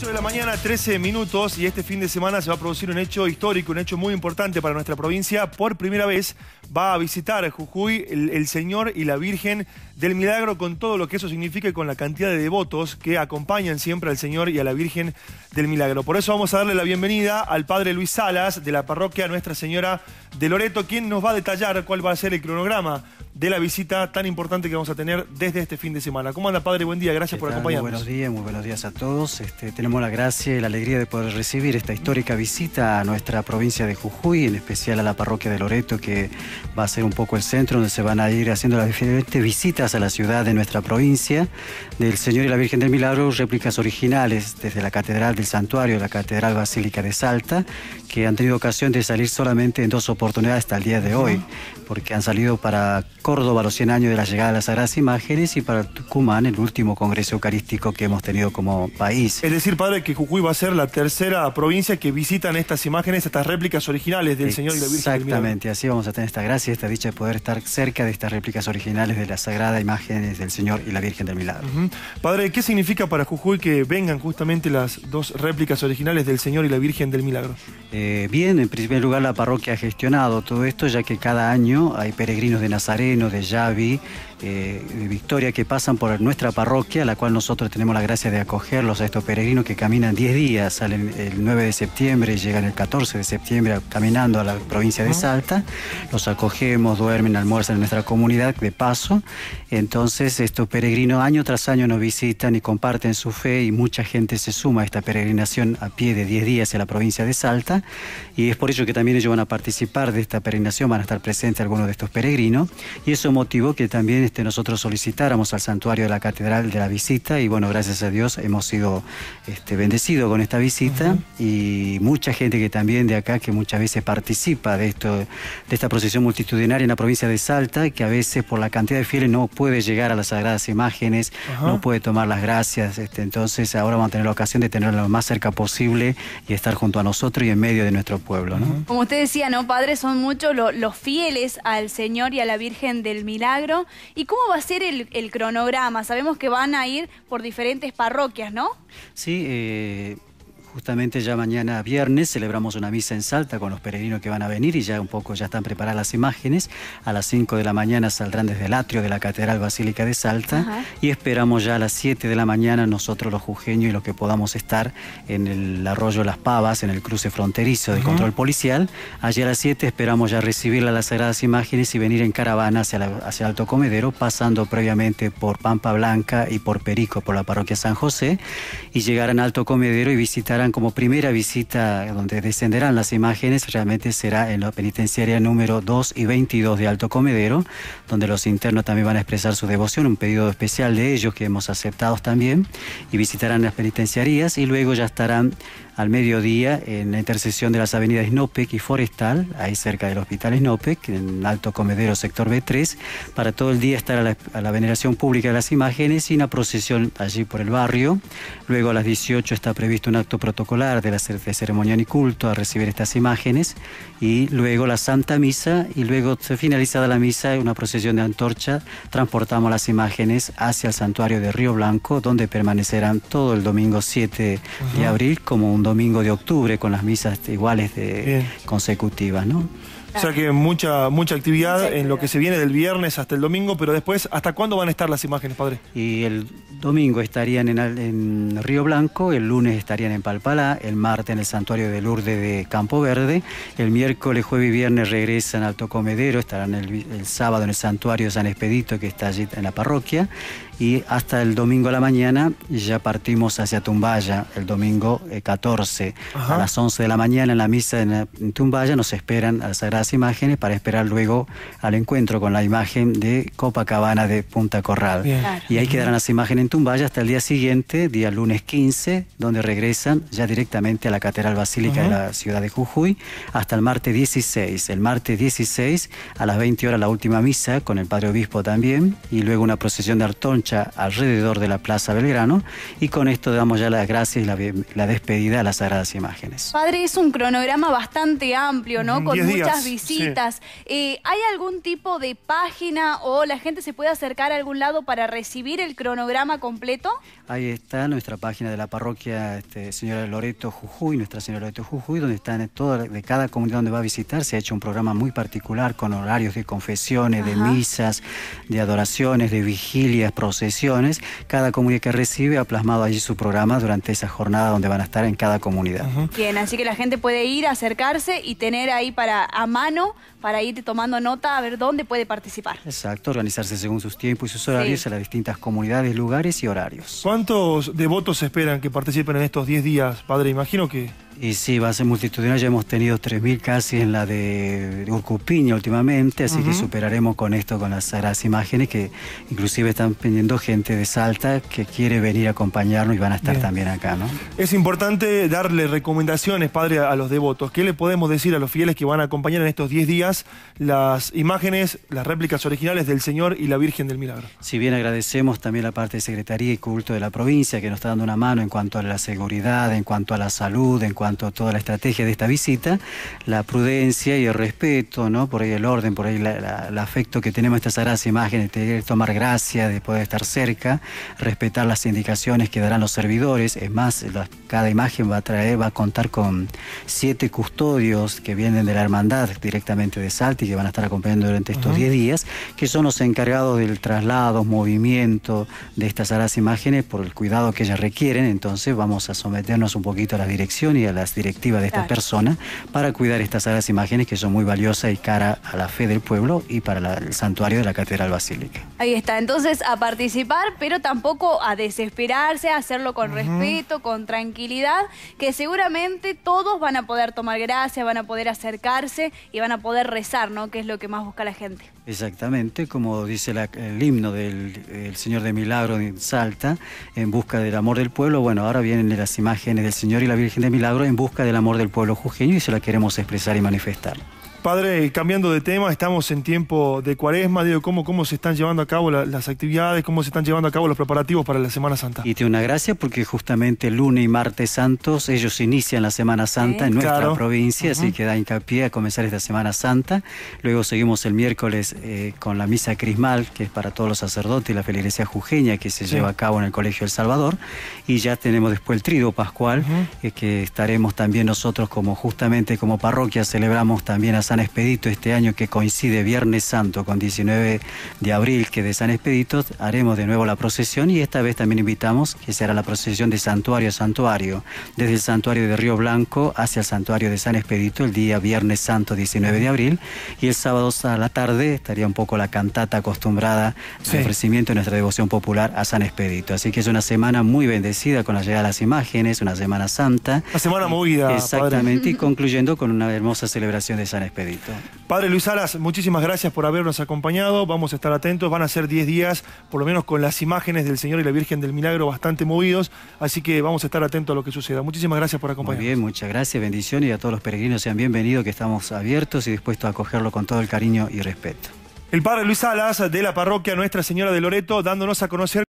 8 de la mañana, 13 minutos, y este fin de semana se va a producir un hecho histórico, un hecho muy importante para nuestra provincia. Por primera vez va a visitar Jujuy el, Señor y la Virgen del Milagro, con todo lo que eso significa y con la cantidad de devotos que acompañan siempre al Señor y a la Virgen del Milagro. Por eso vamos a darle la bienvenida al Padre Luis Salas de la parroquia Nuestra Señora de Loreto, quien nos va a detallar cuál va a ser el cronograma de la visita tan importante que vamos a tener desde este fin de semana. ¿Cómo anda, padre? Buen día, gracias por acompañarnos. Muy buenos días, muy buenos días a todos. Este, tenemos la gracia y la alegría de poder recibir esta histórica visita a nuestra provincia de Jujuy, en especial a la parroquia de Loreto, que va a ser un poco el centro donde se van a ir haciendo las diferentes visitas a la ciudad de nuestra provincia del Señor y la Virgen del Milagro, réplicas originales desde la Catedral del Santuario, la Catedral Basílica de Salta, que han tenido ocasión de salir solamente en dos oportunidades hasta el día de hoy, porque han salido para Córdoba los 100 años de la llegada de las Sagradas Imágenes y para Tucumán el último Congreso Eucarístico que hemos tenido como país. Es decir, padre, que Jujuy va a ser la tercera provincia que visitan estas imágenes, estas réplicas originales del Señor y la Virgen. del Exactamente, así vamos a tener esta gracia, esta dicha de poder estar cerca de estas réplicas originales de las Sagradas Imágenes del Señor y la Virgen del Milagro. Padre, ¿qué significa para Jujuy que vengan justamente las dos réplicas originales del Señor y la Virgen del Milagro? Eh, bien, en primer lugar la parroquia ha gestionado todo esto, ya que cada año hay peregrinos de Nazaret, de Yavi, de eh, Victoria, que pasan por nuestra parroquia, la cual nosotros tenemos la gracia de acogerlos a estos peregrinos que caminan 10 días, salen el 9 de septiembre, y llegan el 14 de septiembre caminando a la provincia de Salta, los acogemos, duermen, almuerzan en nuestra comunidad de paso, entonces estos peregrinos año tras año nos visitan y comparten su fe y mucha gente se suma a esta peregrinación a pie de 10 días en la provincia de Salta y es por ello que también ellos van a participar de esta peregrinación, van a estar presentes algunos de estos peregrinos y eso motivó que también este, nosotros solicitáramos al santuario de la catedral de la visita y bueno, gracias a Dios hemos sido este, bendecidos con esta visita y mucha gente que también de acá que muchas veces participa de, esto, de esta procesión multitudinaria en la provincia de Salta, que a veces por la cantidad de fieles no puede llegar a las sagradas imágenes, no puede tomar las gracias, este, entonces ahora vamos a tener la ocasión de tenerlo lo más cerca posible y estar junto a nosotros y en medio de nuestro pueblo. Como usted decía, ¿no, padre? Son muchos los fieles al Señor y a la Virgen del Milagro. ¿Y cómo va a ser el, el cronograma? Sabemos que van a ir por diferentes parroquias, ¿no? Sí, eh, Justamente ya mañana viernes celebramos una misa en Salta con los peregrinos que van a venir y ya un poco ya están preparadas las imágenes. A las 5 de la mañana saldrán desde el atrio de la Catedral Basílica de Salta y esperamos ya a las 7 de la mañana nosotros los jujeños y los que podamos estar en el arroyo Las Pavas, en el cruce fronterizo de control policial. Allí a las 7 esperamos ya recibir las sagradas imágenes y venir en caravana hacia, hacia Alto Comedero, pasando previamente por Pampa Blanca y por Perico, por la parroquia San José, y llegar en Alto Comedero y visitar como primera visita donde descenderán las imágenes realmente será en la penitenciaria número 2 y 22 de Alto Comedero, donde los internos también van a expresar su devoción, un pedido especial de ellos que hemos aceptado también, y visitarán las penitenciarías y luego ya estarán al mediodía en la intersección de las avenidas Snopec y Forestal, ahí cerca del Hospital Snopec, en Alto Comedero, sector B3, para todo el día estar a la, veneración pública de las imágenes y una procesión allí por el barrio. Luego a las 18 está previsto un acto protocolar de la ceremonia y culto a recibir estas imágenes y luego la Santa Misa y luego finalizada la misa una procesión de antorcha transportamos las imágenes hacia el santuario de Río Blanco donde permanecerán todo el domingo 7 de abril como un domingo de octubre con las misas iguales de, consecutivas, ¿no? O sea que mucha, mucha actividad, en lo que se viene del viernes hasta el domingo, pero después, ¿hasta cuándo van a estar las imágenes, padre? Y el domingo estarían en, Río Blanco, el lunes estarían en Palpalá, el martes en el Santuario de Lourdes de Campo Verde, el miércoles, jueves y viernes regresan al Tocomedero, estarán el, sábado en el Santuario San Expedito, que está allí en la parroquia, y hasta el domingo a la mañana ya partimos hacia Tumbaya, el domingo 14, eh, a las 11 de la mañana en la misa en, eh, en Tumbaya nos esperan a la Sagrada las imágenes para esperar luego al encuentro con la imagen de Copacabana de Punta Corral. Y ahí quedarán las imágenes en Tumbaya hasta el día siguiente, día lunes 15, donde regresan ya directamente a la Catedral Basílica de la ciudad de Jujuy, hasta el martes 16. El martes 16, a las 20 horas, la última misa con el Padre Obispo también, y luego una procesión de Artoncha alrededor de la Plaza Belgrano. Y con esto damos ya las gracias y la, despedida a las sagradas imágenes. Padre, es un cronograma bastante amplio, ¿no? Con muchas visitas. Eh, ¿Hay algún tipo de página o la gente se puede acercar a algún lado para recibir el cronograma completo? Ahí está nuestra página de la parroquia este, Señora Loreto Jujuy, Nuestra Señora Loreto Jujuy, donde están toda, de cada comunidad donde va a visitar. Se ha hecho un programa muy particular con horarios de confesiones, de misas, de adoraciones, de vigilias, procesiones. Cada comunidad que recibe ha plasmado allí su programa durante esa jornada donde van a estar en cada comunidad. Bien, así que la gente puede ir, acercarse y tener ahí para amar para ir tomando nota a ver dónde puede participar. Exacto, organizarse según sus tiempos y sus horarios en las distintas comunidades, lugares y horarios. ¿Cuántos devotos esperan que participen en estos 10 días, padre? Imagino que y sí, va a ser multitudinal, Ya hemos tenido 3.000 casi en la de Urcupiña últimamente, así que superaremos con esto, con las, imágenes, que inclusive están pidiendo gente de Salta que quiere venir a acompañarnos y van a estar también acá, ¿no? Es importante darle recomendaciones, padre, a los devotos. ¿Qué le podemos decir a los fieles que van a acompañar en estos 10 días las imágenes, las réplicas originales del Señor y la Virgen del Milagro? Si bien agradecemos también la parte de Secretaría y Culto de la provincia, que nos está dando una mano en cuanto a la seguridad, en cuanto a la salud, en cuanto cuanto toda la estrategia de esta visita, la prudencia y el respeto, ¿no? Por ahí el orden, por ahí el afecto que tenemos a estas sagradas imágenes, tomar gracia, de poder estar cerca, respetar las indicaciones que darán los servidores. Es más, cada imagen va a traer, va a contar con siete custodios que vienen de la hermandad directamente de Salta y que van a estar acompañando durante estos 10 días, que son los encargados del traslado, movimiento de estas sagradas imágenes por el cuidado que ellas requieren. Entonces vamos a someternos un poquito a la dirección y a la las directivas de esta persona para cuidar estas sagradas imágenes que son muy valiosas y cara a la fe del pueblo y para el santuario de la Catedral Basílica. Ahí está, entonces a participar, pero tampoco a desesperarse, a hacerlo con respeto, con tranquilidad, que seguramente todos van a poder tomar gracias, van a poder acercarse y van a poder rezar, ¿no? Que es lo que más busca la gente. Exactamente, como dice el himno del Señor de Milagro en Salta, en busca del amor del pueblo. Bueno, ahora vienen las imágenes del Señor y la Virgen de Milagro en busca del amor del pueblo jujeño y se la queremos expresar y manifestar. Padre, cambiando de tema, estamos en tiempo de cuaresma, digo, ¿cómo, cómo se están llevando a cabo las actividades, cómo se están llevando a cabo los preparativos para la Semana Santa? Y te una gracia porque justamente lunes y martes santos ellos inician la Semana Santa en nuestra provincia, así que da hincapié a comenzar esta Semana Santa. Luego seguimos el miércoles eh, con la misa crismal, que es para todos los sacerdotes y la feligresía jujeña que se lleva a cabo en el Colegio El Salvador. Y ya tenemos después el trido pascual, eh, que estaremos también nosotros como justamente como parroquia celebramos también a San Expedito este año que coincide Viernes Santo con 19 de abril, que de San Expedito haremos de nuevo la procesión y esta vez también invitamos que será la procesión de santuario a santuario, desde el santuario de Río Blanco hacia el santuario de San Expedito el día Viernes Santo 19 de abril y el sábado a la tarde estaría un poco la cantata acostumbrada sí. ofrecimiento de nuestra devoción popular a San Expedito. Así que es una semana muy bendecida con la llegada de las imágenes, una Semana Santa. Una semana movida. Exactamente, y concluyendo con una hermosa celebración de San Expedito. Padre Luis Alas, muchísimas gracias por habernos acompañado. Vamos a estar atentos. Van a ser 10 días, por lo menos con las imágenes del Señor y la Virgen del Milagro bastante movidos. Así que vamos a estar atentos a lo que suceda. Muchísimas gracias por acompañarnos. Muy bien, muchas gracias. Bendiciones y a todos los peregrinos sean bienvenidos, que estamos abiertos y dispuestos a acogerlo con todo el cariño y respeto. El padre Luis Alas de la parroquia Nuestra Señora de Loreto dándonos a conocer.